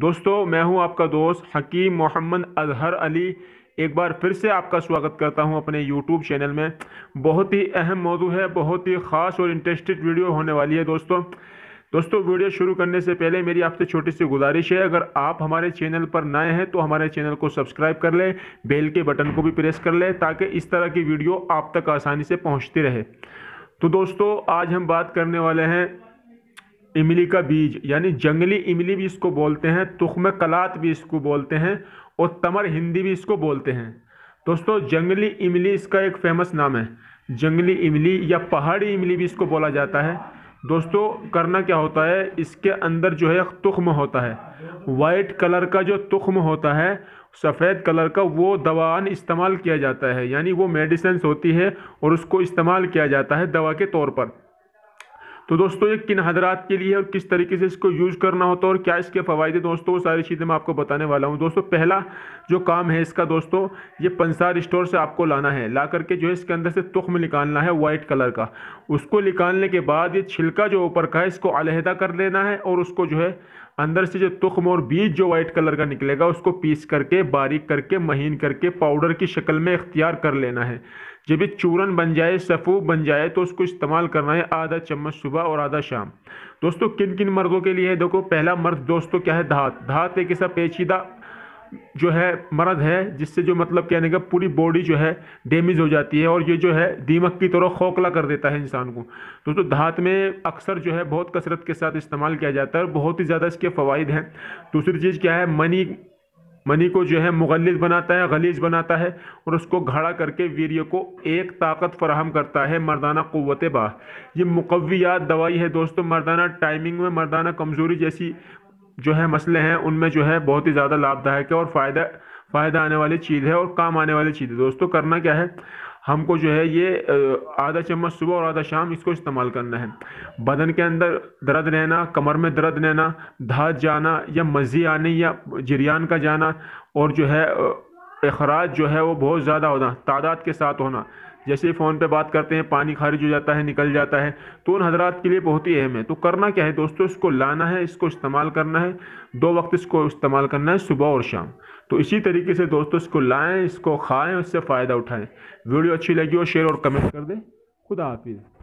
दोस्तों मैं हूं आपका दोस्त हकीम मोहम्मद अजहर अली एक बार फिर से आपका स्वागत करता हूं अपने यूट्यूब चैनल में बहुत ही अहम मौजू है बहुत ही ख़ास और इंटरेस्टेड वीडियो होने वाली है दोस्तों दोस्तों वीडियो शुरू करने से पहले मेरी आपसे छोटी सी गुजारिश है अगर आप हमारे चैनल पर नए हैं तो हमारे चैनल को सब्सक्राइब कर लें बेल के बटन को भी प्रेस कर लें ताकि इस तरह की वीडियो आप तक आसानी से पहुँचती रहे तो दोस्तों आज हम बात करने वाले हैं इमली का बीज यानी जंगली इमली भी इसको बोलते हैं तुख्म कलात भी इसको बोलते हैं और तमर हिंदी भी इसको बोलते हैं दोस्तों जंगली इमली इसका एक फेमस नाम है जंगली इमली या पहाड़ी इमली भी इसको बोला जाता है दोस्तों करना क्या होता है इसके अंदर जो है तुख्म होता है वाइट कलर का जो तुख्म होता है सफ़ेद कलर का वो दवान इस्तेमाल किया जाता है यानी वो मेडिसन्स होती है और उसको इस्तेमाल किया जाता है दवा के तौर पर तो दोस्तों ये किन हजरात के लिए है और किस तरीके से इसको यूज़ करना होता है और क्या इसके फ़ायदे दोस्तों वो सारी चीज़ें मैं आपको बताने वाला हूँ दोस्तों पहला जो काम है इसका दोस्तों ये पंसार स्टोर से आपको लाना है ला करके जो है इसके अंदर से तुख्म निकालना है वाइट कलर का उसको निकालने के बाद ये छिलका जो ऊपर का है इसको अलहदा कर लेना है और उसको जो है अंदर से जो तुख्म और बीज जो वाइट कलर का निकलेगा उसको पीस करके बारीक करके महीन करके पाउडर की शक्ल में इख्तियार कर लेना है जब ये चूरन बन जाए सफ़ू बन जाए तो उसको इस्तेमाल करना है आधा चम्मच सुबह और आधा शाम दोस्तों किन किन मर्दों के लिए है देखो पहला मर्द दोस्तों क्या है धात धात एक ऐसा पेचीदा जो है मर्द है जिससे जो मतलब कहने का पूरी बॉडी जो है डैमेज हो जाती है और ये जो है दीमक की तरह खोखला कर देता है इंसान को तो तो धात में अक्सर जो है बहुत कसरत के साथ इस्तेमाल किया जाता है और बहुत ही ज़्यादा इसके फ़वाद हैं दूसरी चीज़ क्या है मनी मनी को जो है मुगलिस बनाता है गलीज बनाता है और उसको घड़ा करके वीरियो को एक ताकत फराहम करता है मर्दाना क़वत बाह ये मुकवियात दवाई है दोस्तों मर्दाना टाइमिंग में मर्दाना कमज़ोरी जैसी जो है मसले हैं उनमें जो है बहुत ही ज़्यादा लाभदायक है और फ़ायदा फ़ायदा आने वाली चीज़ है और काम आने वाली चीज़ है दोस्तों करना क्या है हमको जो है ये आधा चम्मच सुबह और आधा शाम इसको इस्तेमाल करना है बदन के अंदर दर्द रहना कमर में दर्द रहना धात जाना या मज़ी आने या जरियान का जाना और जो है अखराज जो है वो बहुत ज़्यादा होना तादाद के साथ होना जैसे फ़ोन पे बात करते हैं पानी खारिज हो जाता है निकल जाता है तो उन हजरात के लिए बहुत ही अहम है तो करना क्या है दोस्तों इसको लाना है इसको इस्तेमाल करना है दो वक्त इसको इस्तेमाल करना है सुबह और शाम तो इसी तरीके से दोस्तों इसको लाएँ इसको खाएँ उससे फ़ायदा उठाएँ वीडियो अच्छी लगी हो शेयर और कमेंट कर दें खुदा हाफिज़